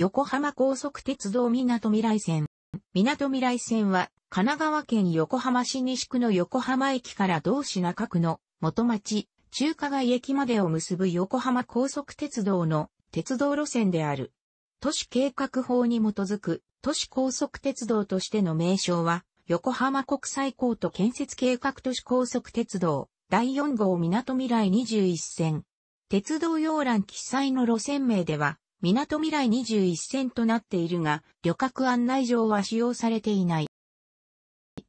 横浜高速鉄道港未来線。港未来線は、神奈川県横浜市西区の横浜駅から同市中区の元町、中華街駅までを結ぶ横浜高速鉄道の鉄道路線である。都市計画法に基づく都市高速鉄道としての名称は、横浜国際港と建設計画都市高速鉄道第4号港未来21線。鉄道要欄記載の路線名では、港未来21線となっているが、旅客案内上は使用されていない。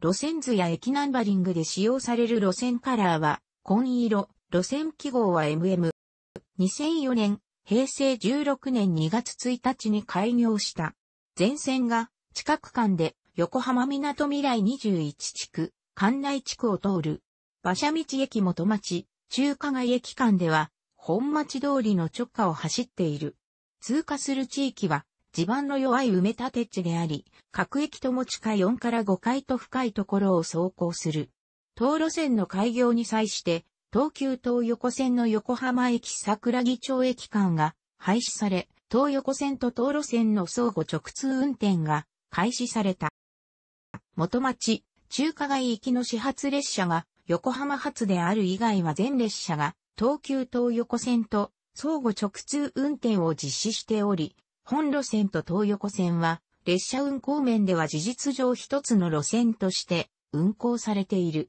路線図や駅ナンバリングで使用される路線カラーは、紺色、路線記号は MM。2004年、平成16年2月1日に開業した。全線が、近く間で、横浜港未来21地区、関内地区を通る。馬車道駅元町、中華街駅間では、本町通りの直下を走っている。通過する地域は地盤の弱い埋め立て地であり、各駅とも地下4から5階と深いところを走行する。東路線の開業に際して、東急東横線の横浜駅桜木町駅間が廃止され、東横線と東路線の相互直通運転が開始された。元町、中華街行きの始発列車が横浜発である以外は全列車が東急東横線と相互直通運転を実施しており、本路線と東横線は、列車運行面では事実上一つの路線として運行されている。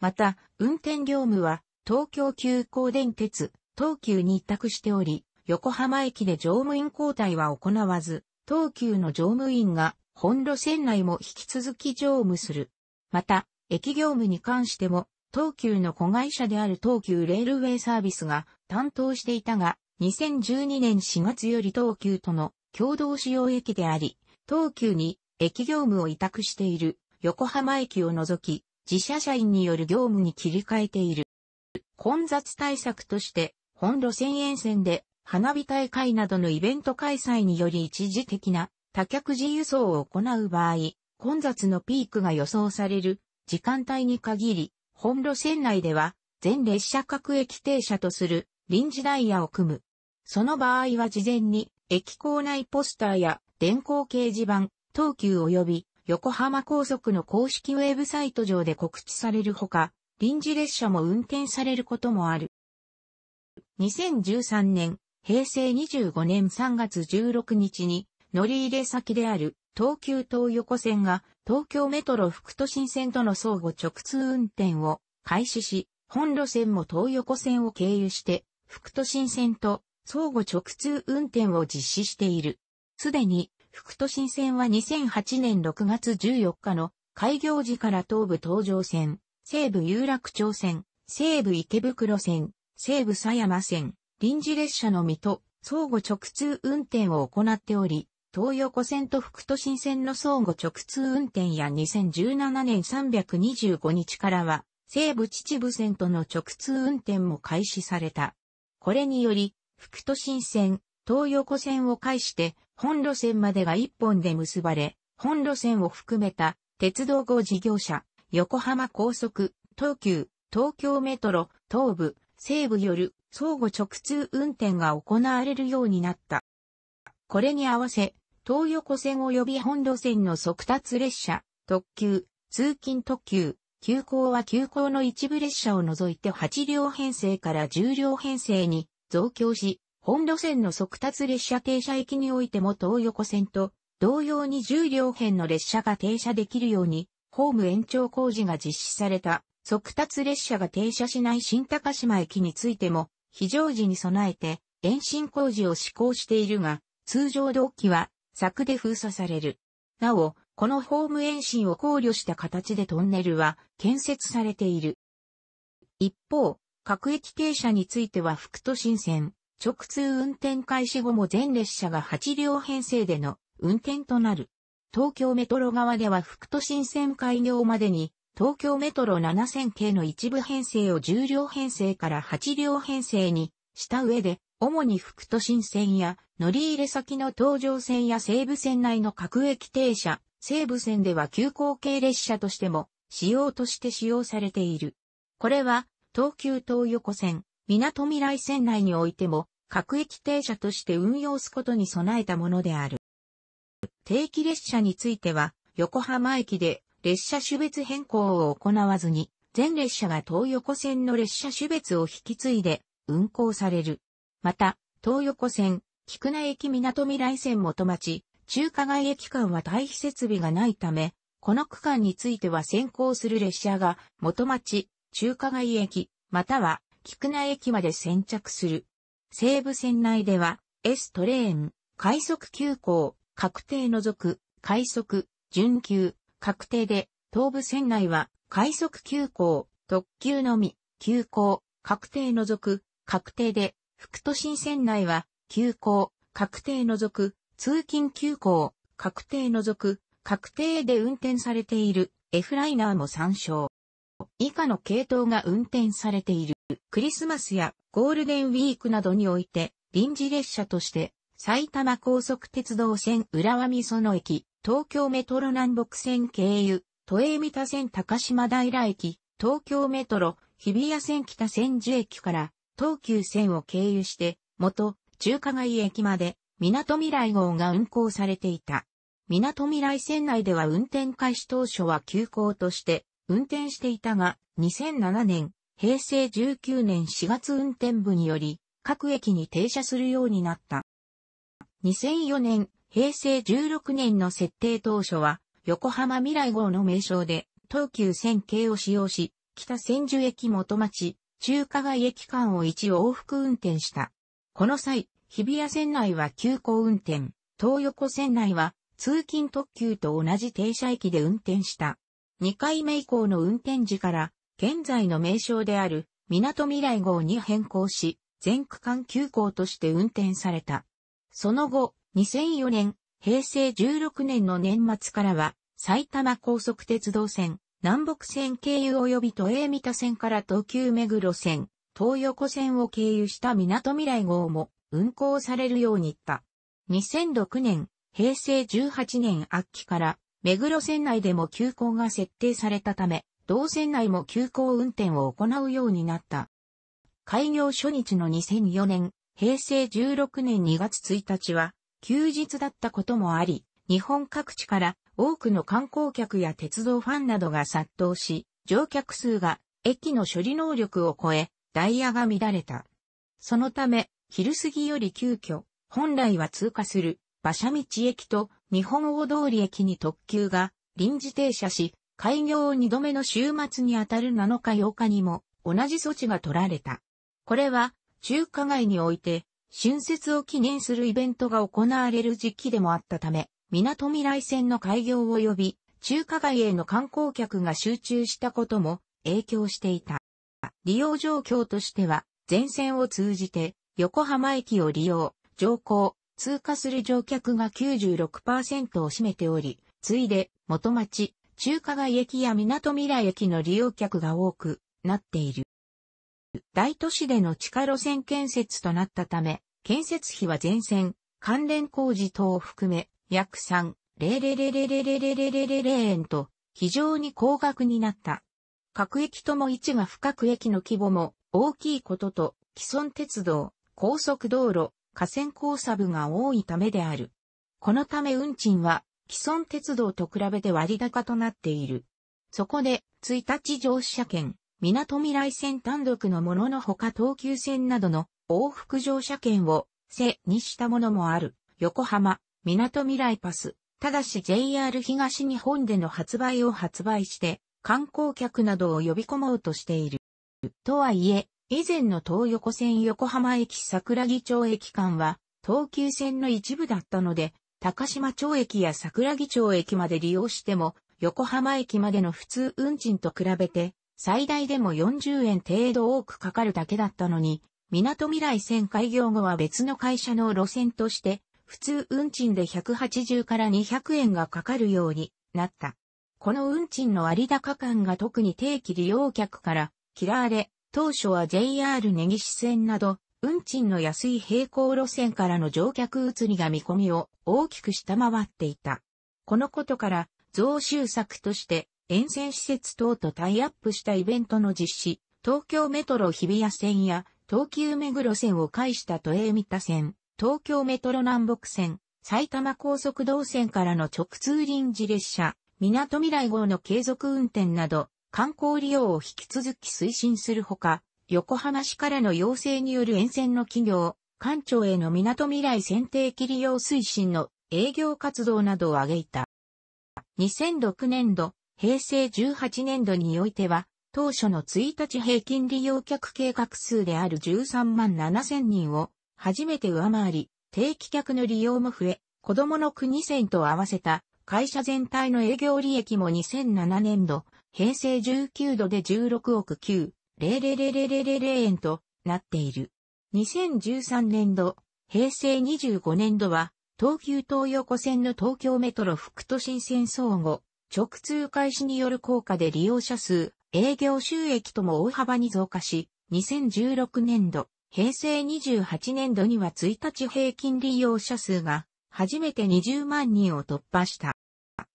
また、運転業務は、東京急行電鉄、東急に委託しており、横浜駅で乗務員交代は行わず、東急の乗務員が本路線内も引き続き乗務する。また、駅業務に関しても、東急の子会社である東急レールウェイサービスが担当していたが、2012年4月より東急との共同使用駅であり、東急に駅業務を委託している横浜駅を除き、自社社員による業務に切り替えている。混雑対策として、本路線沿線で花火大会などのイベント開催により一時的な多客自輸送を行う場合、混雑のピークが予想される時間帯に限り、本路線内では全列車各駅停車とする臨時ダイヤを組む。その場合は事前に駅構内ポスターや電光掲示板、東急及び横浜高速の公式ウェブサイト上で告知されるほか、臨時列車も運転されることもある。2013年、平成25年3月16日に、乗り入れ先である東急東横線が東京メトロ副都心線との相互直通運転を開始し、本路線も東横線を経由して福都新線と相互直通運転を実施している。すでに、福都新線は2008年6月14日の開業時から東武東上線、西武有楽町線、西武池袋線、西武狭山線、臨時列車のみと相互直通運転を行っており、東横線と福都新線の相互直通運転や2017年325日からは、西武秩父線との直通運転も開始された。これにより、副都心線、東横線を介して、本路線までが一本で結ばれ、本路線を含めた、鉄道号事業者、横浜高速、東急、東京メトロ、東部、西部よる相互直通運転が行われるようになった。これに合わせ、東横線及び本路線の速達列車、特急、通勤特急、急行は急行の一部列車を除いて8両編成から10両編成に増強し、本路線の速達列車停車駅においても東横線と同様に10両編の列車が停車できるように、ホーム延長工事が実施された速達列車が停車しない新高島駅についても、非常時に備えて延伸工事を施行しているが、通常同期は柵で封鎖される。なお、このホーム延伸を考慮した形でトンネルは建設されている。一方、各駅停車については副都心線、直通運転開始後も全列車が8両編成での運転となる。東京メトロ側では副都心線開業までに、東京メトロ7000系の一部編成を10両編成から8両編成にした上で、主に副都心線や乗り入れ先の東上線や西武線内の各駅停車、西武線では急行系列車としても、仕様として使用されている。これは、東急東横線、港未来線内においても、各駅停車として運用すことに備えたものである。定期列車については、横浜駅で列車種別変更を行わずに、全列車が東横線の列車種別を引き継いで運行される。また、東横線、菊名駅港未来線元町、中華街駅間は対比設備がないため、この区間については先行する列車が元町、中華街駅、または菊名駅まで先着する。西武線内では S トレーン、快速急行、確定除く、快速、準急、確定で、東武線内は快速急行、特急のみ、急行、確定除く、確定で、副都心線内は、急行、確定除く、通勤急行、確定除く、確定で運転されている F ライナーも参照。以下の系統が運転されている。クリスマスやゴールデンウィークなどにおいて、臨時列車として、埼玉高速鉄道線浦和美園駅、東京メトロ南北線経由、都営三田線高島平駅、東京メトロ、日比谷線北千住駅から、東急線を経由して、元、中華街駅まで、港未来号が運行されていた。港未来線内では運転開始当初は休校として運転していたが、2007年、平成19年4月運転部により、各駅に停車するようになった。2004年、平成16年の設定当初は、横浜未来号の名称で、東急線系を使用し、北千住駅元町、中華街駅間を一往復運転した。この際、日比谷線内は急行運転、東横線内は通勤特急と同じ停車駅で運転した。2回目以降の運転時から、現在の名称である港未来号に変更し、全区間急行として運転された。その後、2004年、平成16年の年末からは、埼玉高速鉄道線、南北線経由及び都営三田線から東急目黒線、東横線を経由した港未来号も運行されるようにった。2006年、平成18年秋期から、目黒線内でも急行が設定されたため、同線内も急行運転を行うようになった。開業初日の2004年、平成16年2月1日は、休日だったこともあり、日本各地から多くの観光客や鉄道ファンなどが殺到し、乗客数が駅の処理能力を超え、ダイヤが乱れた。そのため、昼過ぎより急遽、本来は通過する馬車道駅と日本大通り駅に特急が臨時停車し、開業を二度目の週末にあたる7日8日にも同じ措置が取られた。これは中華街において春節を記念するイベントが行われる時期でもあったため、港未来線の開業を呼び、中華街への観光客が集中したことも影響していた。利用状況としては、全線を通じて横浜駅を利用、乗降、通過する乗客が96%を占めており、次いで、元町、中華街駅や港未来駅の利用客が多くなっている。大都市での地下路線建設となったため、建設費は全線、関連工事等を含め、約3、0 0 0 0 0 0円と、非常に高額になった。各駅とも位置が不各駅の規模も大きいことと、既存鉄道、高速道路、河川交差部が多いためである。このため運賃は既存鉄道と比べて割高となっている。そこで、1日乗車券、港未来線単独のもののほか東急線などの往復乗車券を、せにしたものもある。横浜、港未来パス。ただし JR 東日本での発売を発売して、観光客などを呼び込もうとしている。とはいえ、以前の東横線横浜駅桜木町駅間は、東急線の一部だったので、高島町駅や桜木町駅まで利用しても、横浜駅までの普通運賃と比べて、最大でも40円程度多くかかるだけだったのに、港未来線開業後は別の会社の路線として、普通運賃で180から200円がかかるようになった。この運賃の割高感が特に定期利用客から嫌われ、当初は JR 根岸線など、運賃の安い平行路線からの乗客移りが見込みを大きく下回っていた。このことから、増収策として、沿線施設等とタイアップしたイベントの実施、東京メトロ日比谷線や東急目黒線を介した都営三田線、東京メトロ南北線、埼玉高速道線からの直通臨時列車、港未来号の継続運転など、観光利用を引き続き推進するほか、横浜市からの要請による沿線の企業、官庁への港未来選定期利用推進の営業活動などを挙げた。2006年度、平成18年度においては、当初の1日平均利用客計画数である13万7000人を初めて上回り、定期客の利用も増え、子供の国線と合わせた会社全体の営業利益も2007年度平成19度で16億9、00000円となっている。2013年度、平成25年度は、東急東横線の東京メトロ副都心線相互、直通開始による効果で利用者数、営業収益とも大幅に増加し、2016年度、平成28年度には1日平均利用者数が初めて20万人を突破した。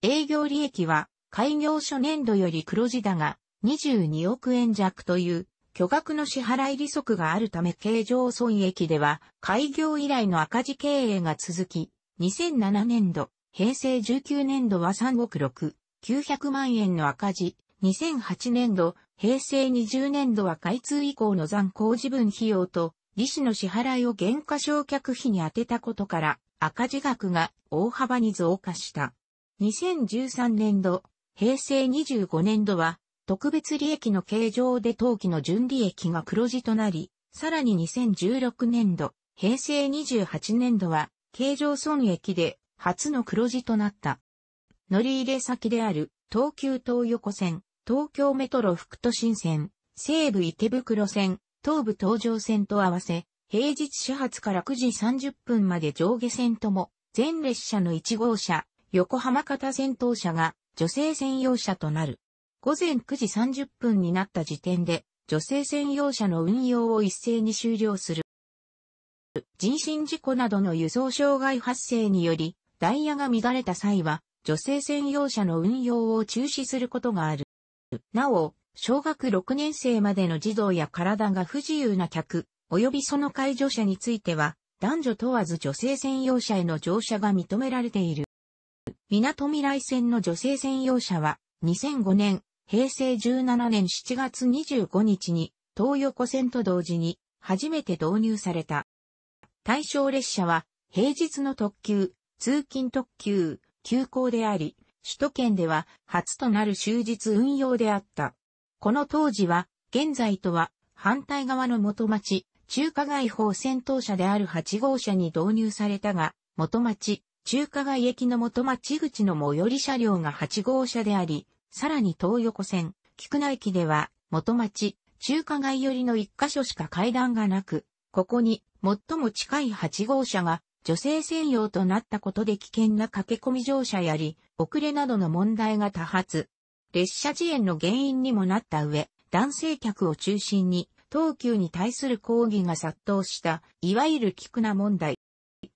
営業利益は開業初年度より黒字だが、22億円弱という巨額の支払い利息があるため経常損益では開業以来の赤字経営が続き、2007年度、平成19年度は3億6、900万円の赤字、2008年度、平成20年度は開通以降の残高自分費用と、利子の支払いを減価償却費に充てたことから、赤字額が大幅に増加した。2013年度、平成25年度は、特別利益の形状で当期の純利益が黒字となり、さらに2016年度、平成28年度は、形状損益で初の黒字となった。乗り入れ先である、東急東横線、東京メトロ副都心線、西武池袋線、東武東上線と合わせ、平日始発から9時30分まで上下線とも、全列車の1号車、横浜方先頭車が女性専用車となる。午前9時30分になった時点で、女性専用車の運用を一斉に終了する。人身事故などの輸送障害発生により、ダイヤが乱れた際は、女性専用車の運用を中止することがある。なお、小学6年生までの児童や体が不自由な客、及びその介助者については、男女問わず女性専用車への乗車が認められている。港未来線の女性専用車は、2005年、平成17年7月25日に、東横線と同時に、初めて導入された。対象列車は、平日の特急、通勤特急、急行であり、首都圏では初となる終日運用であった。この当時は、現在とは反対側の元町、中華街方先頭車である8号車に導入されたが、元町、中華街駅の元町口の最寄り車両が8号車であり、さらに東横線、菊名駅では、元町、中華街寄りの1箇所しか階段がなく、ここに最も近い8号車が女性専用となったことで危険な駆け込み乗車やり、遅れなどの問題が多発。列車遅延の原因にもなった上、男性客を中心に、東急に対する抗議が殺到した、いわゆる菊名問題。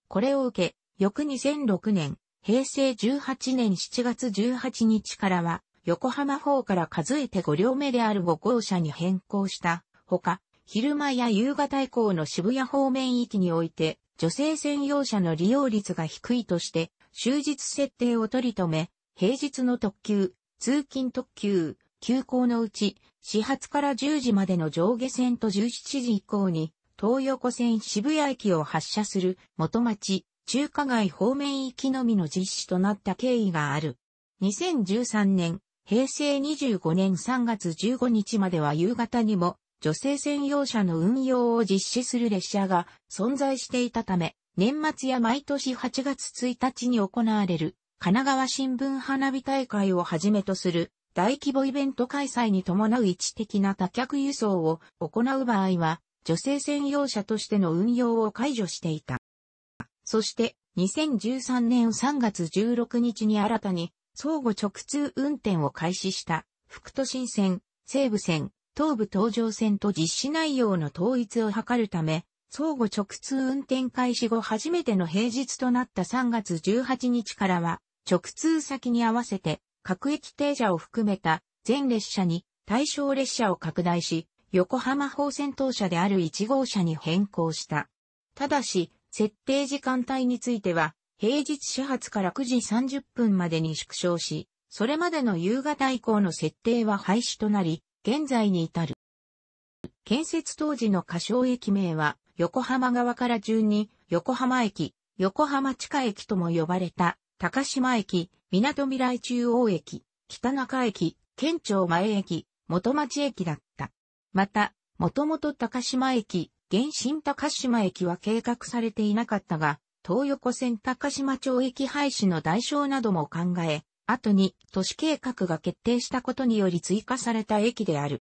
これを受け、翌2006年、平成18年7月18日からは、横浜方から数えて5両目である5号車に変更した。ほか、昼間や夕方以降の渋谷方面域において、女性専用車の利用率が低いとして、終日設定を取り留め、平日の特急、通勤特急、急行のうち、始発から10時までの上下線と17時以降に、東横線渋谷駅を発車する元町、中華街方面行きのみの実施となった経緯がある。2013年、平成25年3月15日までは夕方にも、女性専用車の運用を実施する列車が存在していたため、年末や毎年8月1日に行われる神奈川新聞花火大会をはじめとする大規模イベント開催に伴う位置的な多客輸送を行う場合は、女性専用車としての運用を解除していた。そして2013年3月16日に新たに相互直通運転を開始した副都心線、西武線、東武東上線と実施内容の統一を図るため、相互直通運転開始後初めての平日となった3月18日からは、直通先に合わせて各駅停車を含めた全列車に対象列車を拡大し、横浜方線当車である1号車に変更した。ただし、設定時間帯については、平日始発から9時30分までに縮小し、それまでの夕方以降の設定は廃止となり、現在に至る。建設当時の仮称駅名は、横浜側から順に、横浜駅、横浜地下駅とも呼ばれた、高島駅、港未来中央駅、北中駅、県庁前駅、元町駅だった。また、もともと高島駅、原新高島駅は計画されていなかったが、東横線高島町駅廃止の代償なども考え、後に都市計画が決定したことにより追加された駅である。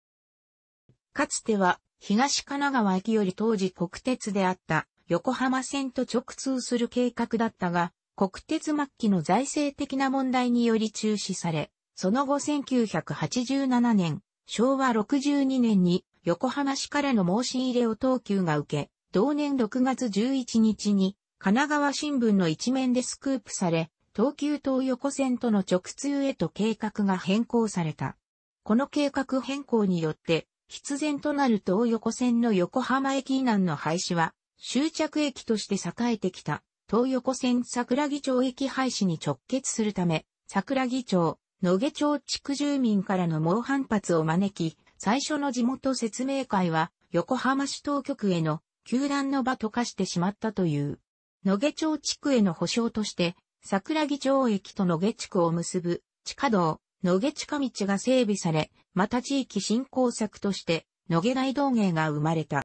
かつては東神奈川駅より当時国鉄であった横浜線と直通する計画だったが、国鉄末期の財政的な問題により中止され、その後1987年、昭和62年に横浜市からの申し入れを東急が受け、同年6月11日に、神奈川新聞の一面でスクープされ、東急東横線との直通へと計画が変更された。この計画変更によって、必然となる東横線の横浜駅以南の廃止は、終着駅として栄えてきた、東横線桜木町駅廃止に直結するため、桜木町、野毛町地区住民からの猛反発を招き、最初の地元説明会は、横浜市当局への、球団の場と化してしまったという。野毛町地区への保障として、桜木町駅と野毛地区を結ぶ、地下道、野毛地下道が整備され、また地域振興策として、野毛大道芸が生まれた。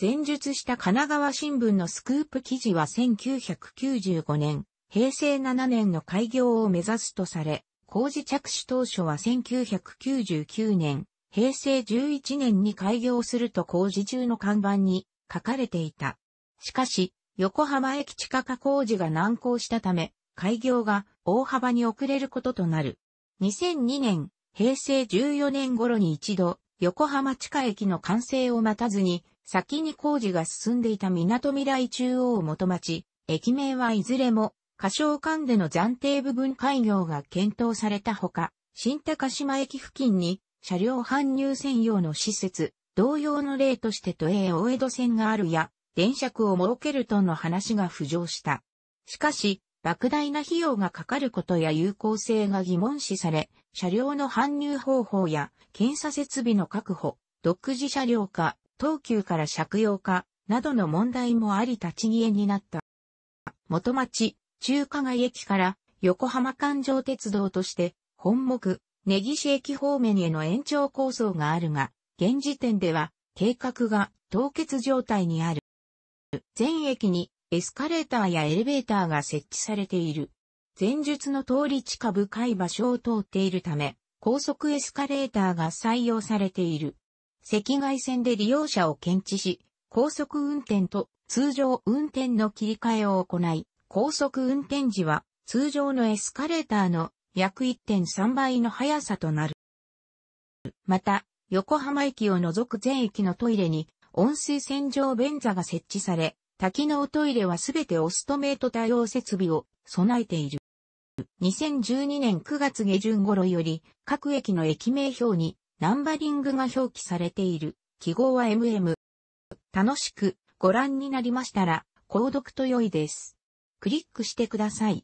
前述した神奈川新聞のスクープ記事は1995年、平成7年の開業を目指すとされ、工事着手当初は1999年、平成11年に開業すると工事中の看板に書かれていた。しかし、横浜駅地下化工事が難航したため、開業が大幅に遅れることとなる。2002年、平成14年頃に一度、横浜地下駅の完成を待たずに、先に工事が進んでいた港未来中央を元町、駅名はいずれも、過小間での暫定部分開業が検討されたほか、新高島駅付近に車両搬入専用の施設、同様の例として都営大江戸線があるや、電車区を設けるとの話が浮上した。しかし、莫大な費用がかかることや有効性が疑問視され、車両の搬入方法や検査設備の確保、独自車両化、東急から借用化、などの問題もあり立ち消えになった。元町、中華街駅から横浜環状鉄道として、本目、根岸駅方面への延長構想があるが、現時点では計画が凍結状態にある。全駅にエスカレーターやエレベーターが設置されている。前述の通り地下深い場所を通っているため、高速エスカレーターが採用されている。赤外線で利用者を検知し、高速運転と通常運転の切り替えを行い、高速運転時は通常のエスカレーターの約1.3倍の速さとなる。また、横浜駅を除く全駅のトイレに温水洗浄便座が設置され、多機能トイレはすべてオストメイト対応設備を備えている。2012年9月下旬頃より各駅の駅名表にナンバリングが表記されている。記号は MM。楽しくご覧になりましたら、購読と良いです。クリックしてください。